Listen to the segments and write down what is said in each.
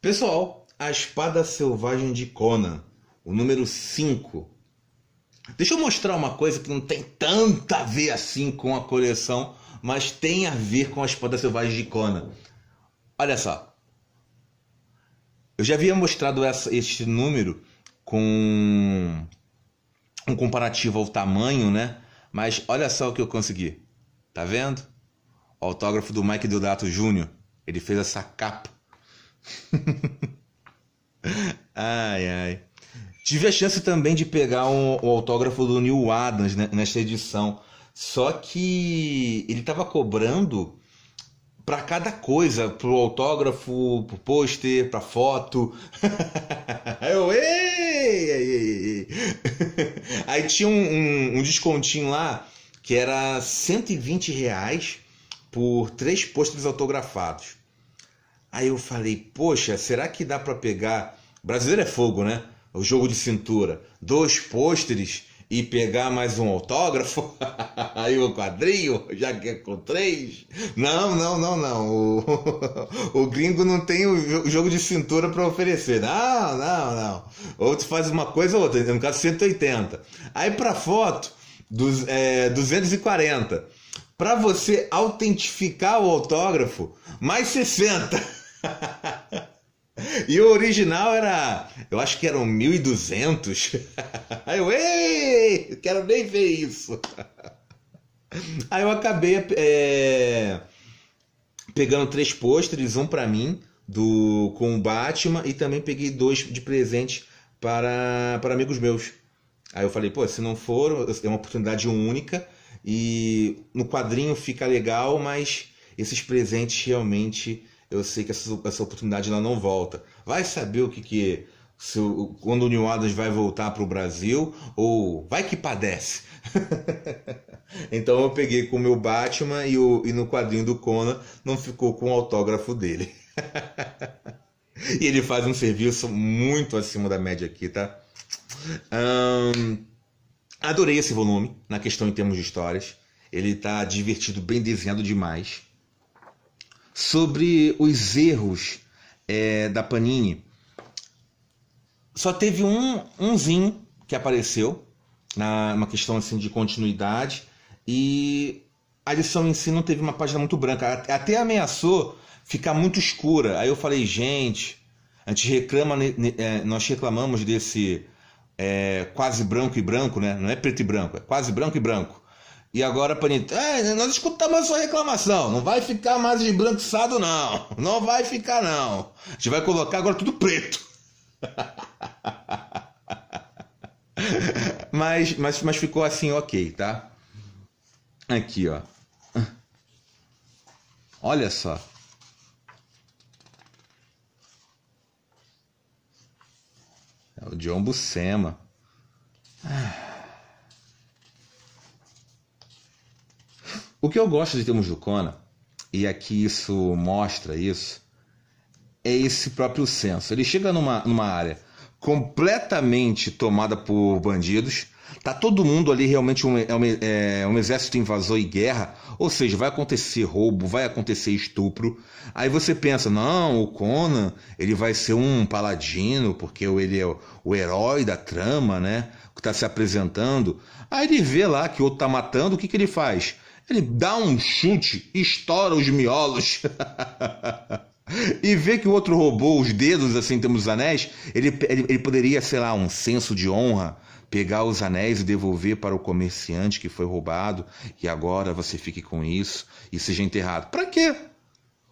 Pessoal, a espada selvagem de Conan, o número 5. Deixa eu mostrar uma coisa que não tem tanto a ver assim com a coleção, mas tem a ver com a espada selvagem de Conan. Olha só. Eu já havia mostrado essa, este número com um comparativo ao tamanho, né? Mas olha só o que eu consegui. Tá vendo? O autógrafo do Mike Deodato Jr. Ele fez essa capa ai, ai. Tive a chance também de pegar um, o autógrafo do Neil Adams né, nesta edição. Só que ele estava cobrando para cada coisa, pro autógrafo, pro pôster, pra foto. Eu, ei, ei, ei. Aí tinha um, um, um, descontinho lá que era 120 reais por três pôsteres autografados. Aí eu falei, poxa, será que dá para pegar. Brasileiro é fogo, né? O jogo de cintura. Dois pôsteres e pegar mais um autógrafo? Aí o quadrinho, já que é com três? Não, não, não, não. O, o gringo não tem o jogo de cintura para oferecer. Não, não, não. Ou tu faz uma coisa ou outra, no caso 180. Aí para foto, dos, é, 240. Para você autentificar o autógrafo, mais 60. E o original era, eu acho que eram 1200. Aí eu, ei, quero nem ver isso. Aí eu acabei é, pegando três pôsteres, um para mim do com o Batman e também peguei dois de presente para para amigos meus. Aí eu falei, pô, se não for, é uma oportunidade única e no quadrinho fica legal, mas esses presentes realmente eu sei que essa, essa oportunidade ela não volta. Vai saber o que, que se, quando o New Adams vai voltar para o Brasil ou vai que padece. então eu peguei com o meu Batman e, o, e no quadrinho do Conan não ficou com o autógrafo dele. e ele faz um serviço muito acima da média aqui, tá? adorei esse volume na questão em termos de histórias. Ele tá divertido, bem desenhado demais sobre os erros é, da Panini. Só teve um umzinho que apareceu, na, uma questão assim de continuidade, e a lição em si não teve uma página muito branca. Até ameaçou ficar muito escura. Aí eu falei, gente, a gente reclama, é, nós reclamamos desse é, quase branco e branco, né? Não é preto e branco, é quase branco e branco. E agora, Panito, é, nós escutamos a sua reclamação. Não vai ficar mais esbranquiçado, não. Não vai ficar, não. A gente vai colocar agora tudo preto. mas, mas, mas ficou assim, ok, tá? Aqui, ó. Olha só. É o John Buscema. Ah. O que eu gosto de termos Jucona, e aqui é isso mostra isso, é esse próprio senso. Ele chega numa, numa área completamente tomada por bandidos. Tá todo mundo ali realmente um, é um, é um, exército invasor e guerra, ou seja, vai acontecer roubo, vai acontecer estupro. Aí você pensa, não, o Conan ele vai ser um paladino porque ele é o, o herói da trama, né? Que está se apresentando. Aí ele vê lá que o outro tá matando, o que, que ele faz? Ele dá um chute, estoura os miolos. e vê que o outro roubou os dedos, assim, temos os anéis. Ele, ele, ele poderia, sei lá, um senso de honra, pegar os anéis e devolver para o comerciante que foi roubado. E agora você fique com isso e seja enterrado. Para quê?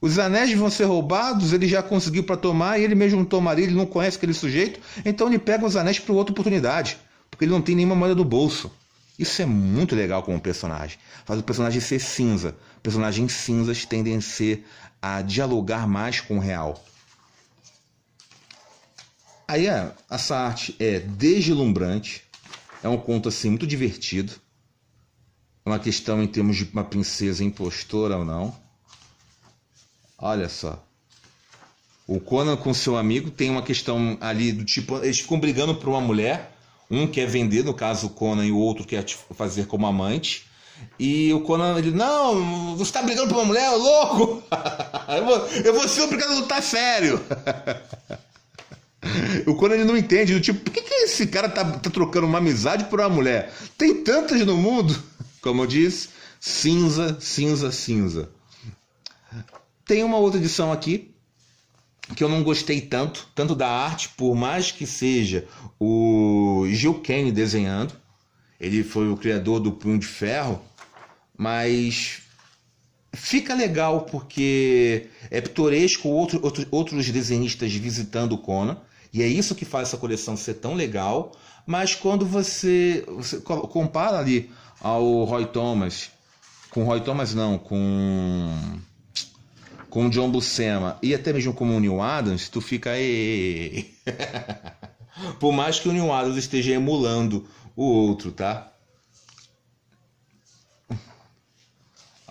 Os anéis vão ser roubados, ele já conseguiu para tomar, e ele mesmo não tomaria, ele não conhece aquele sujeito, então ele pega os anéis para outra oportunidade, porque ele não tem nenhuma moeda do bolso. Isso é muito legal como personagem. Faz o personagem ser cinza. Personagens cinzas tendem a, ser, a dialogar mais com o real. Aí é, essa arte é deslumbrante. É um conto assim muito divertido. É uma questão em termos de uma princesa impostora ou não. Olha só. O Conan com seu amigo tem uma questão ali do tipo. Eles ficam brigando por uma mulher um quer vender, no caso o Conan, e o outro quer fazer como amante. E o Conan, ele, não, você tá brigando por uma mulher, louco! eu, vou, eu vou ser obrigado a lutar sério! o Conan ele não entende, do tipo, por que, que esse cara tá, tá trocando uma amizade por uma mulher? Tem tantas no mundo, como eu disse, cinza, cinza, cinza. Tem uma outra edição aqui, que eu não gostei tanto, tanto da arte, por mais que seja o Gil Kane desenhando. Ele foi o criador do Punho de Ferro, mas fica legal porque é pitoresco outro, outro, outros desenhistas visitando o Conan, e é isso que faz essa coleção ser tão legal. Mas quando você, você compara ali ao Roy Thomas, com Roy Thomas não, com com o John Buscema e até mesmo com o Neil Adams, tu fica. Por mais que o Neil Adams esteja emulando o outro, tá?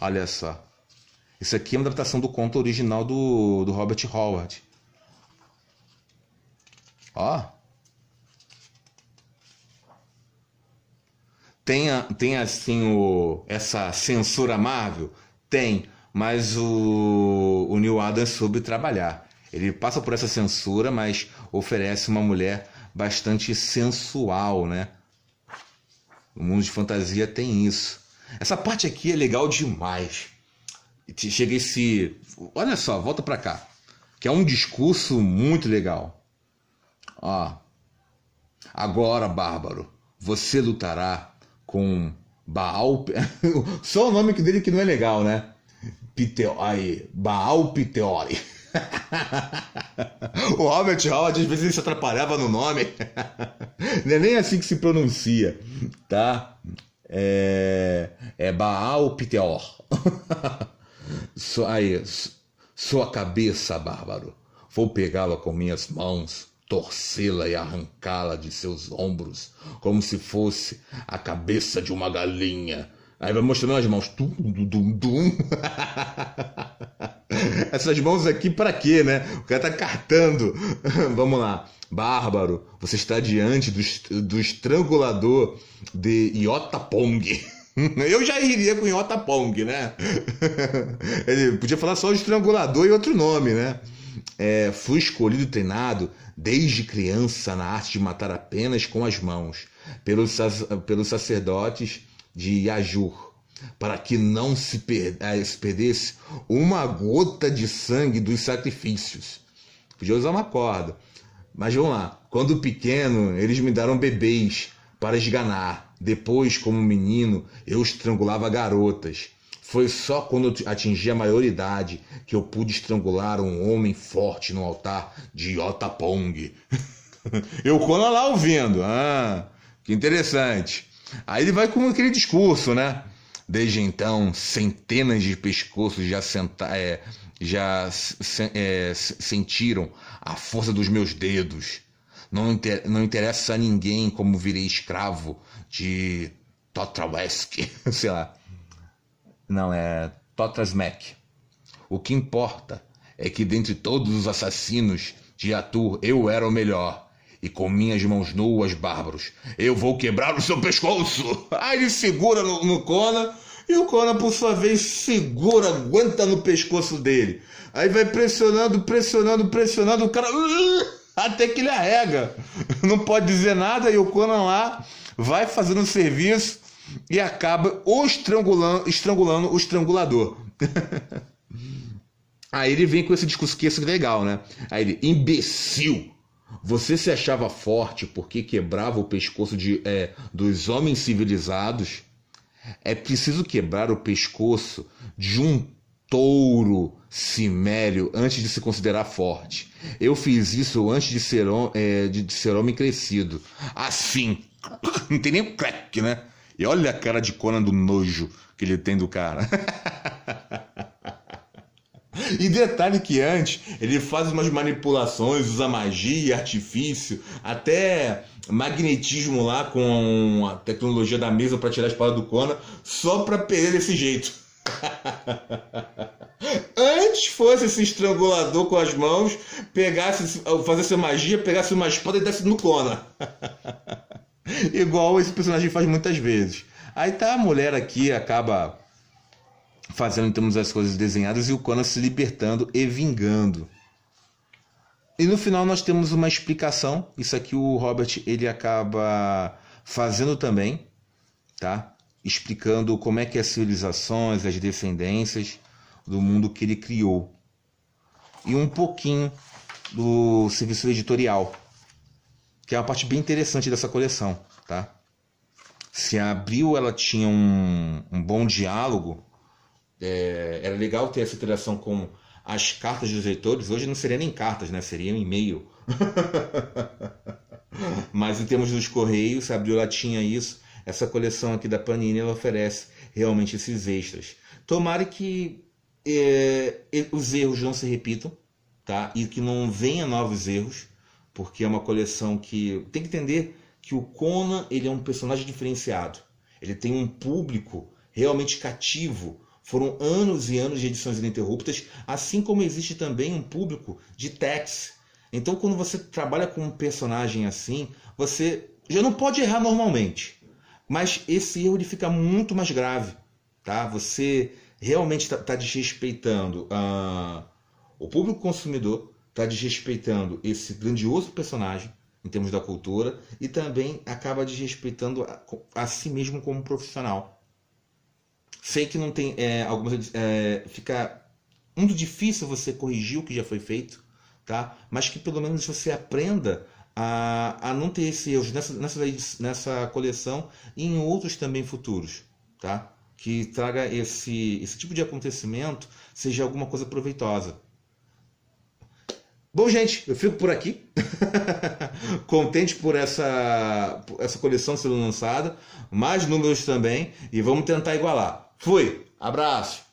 Olha só. Isso aqui é uma adaptação do conto original do, do Robert Howard. Ó. Tem, tem assim o, essa censura Marvel? Tem mas o, o Neil Adams soube trabalhar. Ele passa por essa censura, mas oferece uma mulher bastante sensual, né? O mundo de fantasia tem isso. Essa parte aqui é legal demais. Chega esse. Olha só, volta pra cá. Que é um discurso muito legal. Ó. Agora, Bárbaro, você lutará com Baal. Só o nome dele que não é legal, né? Piteo... Aí, Baal Piteori. o Albert Howard às vezes se atrapalhava no nome. Não é nem assim que se pronuncia, tá? É, é Baal Piteor. Aí, sua cabeça, Bárbaro. Vou pegá-la com minhas mãos, torcê-la e arrancá-la de seus ombros, como se fosse a cabeça de uma galinha Aí vai mostrando as mãos. Tum, dum, dum, dum. Essas mãos aqui para quê, né? O cara tá cartando. Vamos lá. Bárbaro, você está diante do, do estrangulador de Iota Pong. Eu já iria com Iota Pong, né? Ele podia falar só estrangulador e outro nome, né? É, fui escolhido e treinado desde criança na arte de matar apenas com as mãos pelos, pelos sacerdotes de Yajur, para que não eh, se, perdesse uma gota de sangue dos sacrifícios. Podia usar uma corda. Mas vamos lá. Quando pequeno, eles me deram bebês para esganar. Depois, como menino, eu estrangulava garotas. Foi só quando atingi a maioridade que eu pude estrangular um homem forte no altar de Otapong. eu cola lá ouvindo. Ah, que interessante. Aí ele vai com aquele discurso, né? Desde então, centenas de pescoços já, senta, é, já se, é, sentiram a força dos meus dedos. Não, inter, não interessa a ninguém como virei escravo de Totrasmek, sei lá. Não, é Totrasmek. O que importa é que dentre todos os assassinos de Atur, eu era o melhor e com minhas mãos nuas, bárbaros, eu vou quebrar o seu pescoço. Aí ele segura no, no Conan e o Conan, por sua vez, segura, aguenta no pescoço dele. Aí vai pressionando, pressionando, pressionando, o cara. Até que ele arrega. Não pode dizer nada e o Conan lá vai fazendo o serviço e acaba o estrangulando, estrangulando o estrangulador. Aí ele vem com esse discurso que é, é legal, né? Aí ele, imbecil! Você se achava forte porque quebrava o pescoço de, é, dos homens civilizados? É preciso quebrar o pescoço de um touro simério antes de se considerar forte. Eu fiz isso antes de ser, é, de, de ser homem crescido. Assim. Não tem nem um crack, né? E olha a cara de Conan do nojo que ele tem do cara. E detalhe que antes ele faz umas manipulações, usa magia, artifício, até magnetismo lá com a tecnologia da mesa para tirar a espada do Conan, só para perder desse jeito. Antes fosse esse estrangulador com as mãos, pegasse, fazesse magia, pegasse uma espada e desse no Conan. Igual esse personagem faz muitas vezes. Aí tá a mulher aqui, acaba fazendo termos então, as coisas desenhadas e o Conan se libertando e vingando. E no final nós temos uma explicação, isso aqui o Robert ele acaba fazendo também, tá? Explicando como é que as civilizações, as descendências do mundo que ele criou. E um pouquinho do serviço editorial, que é uma parte bem interessante dessa coleção, tá? Se abriu, ela tinha um, um bom diálogo, é, era legal ter essa interação com as cartas dos leitores. Hoje não seria nem cartas, né? Seria um e-mail. Mas em termos dos correios, a Briola tinha isso. Essa coleção aqui da Panini ela oferece realmente esses extras. Tomara que é, os erros não se repitam, tá? E que não venha novos erros, porque é uma coleção que tem que entender que o Conan ele é um personagem diferenciado. Ele tem um público realmente cativo foram anos e anos de edições ininterruptas, assim como existe também um público de Tex. Então, quando você trabalha com um personagem assim, você já não pode errar normalmente. Mas esse erro ele fica muito mais grave, tá? Você realmente está tá desrespeitando uh, o público consumidor, está desrespeitando esse grandioso personagem em termos da cultura e também acaba desrespeitando a, a si mesmo como profissional. Sei que não tem é, algumas é, fica muito difícil você corrigir o que já foi feito, tá? Mas que pelo menos você aprenda a, a não ter esse erros nessa, nessa, nessa coleção e em outros também futuros, tá? Que traga esse, esse tipo de acontecimento seja alguma coisa proveitosa. Bom, gente, eu fico por aqui. Contente por essa, por essa coleção sendo lançada. Mais números também. E vamos tentar igualar. Fui! Abraço!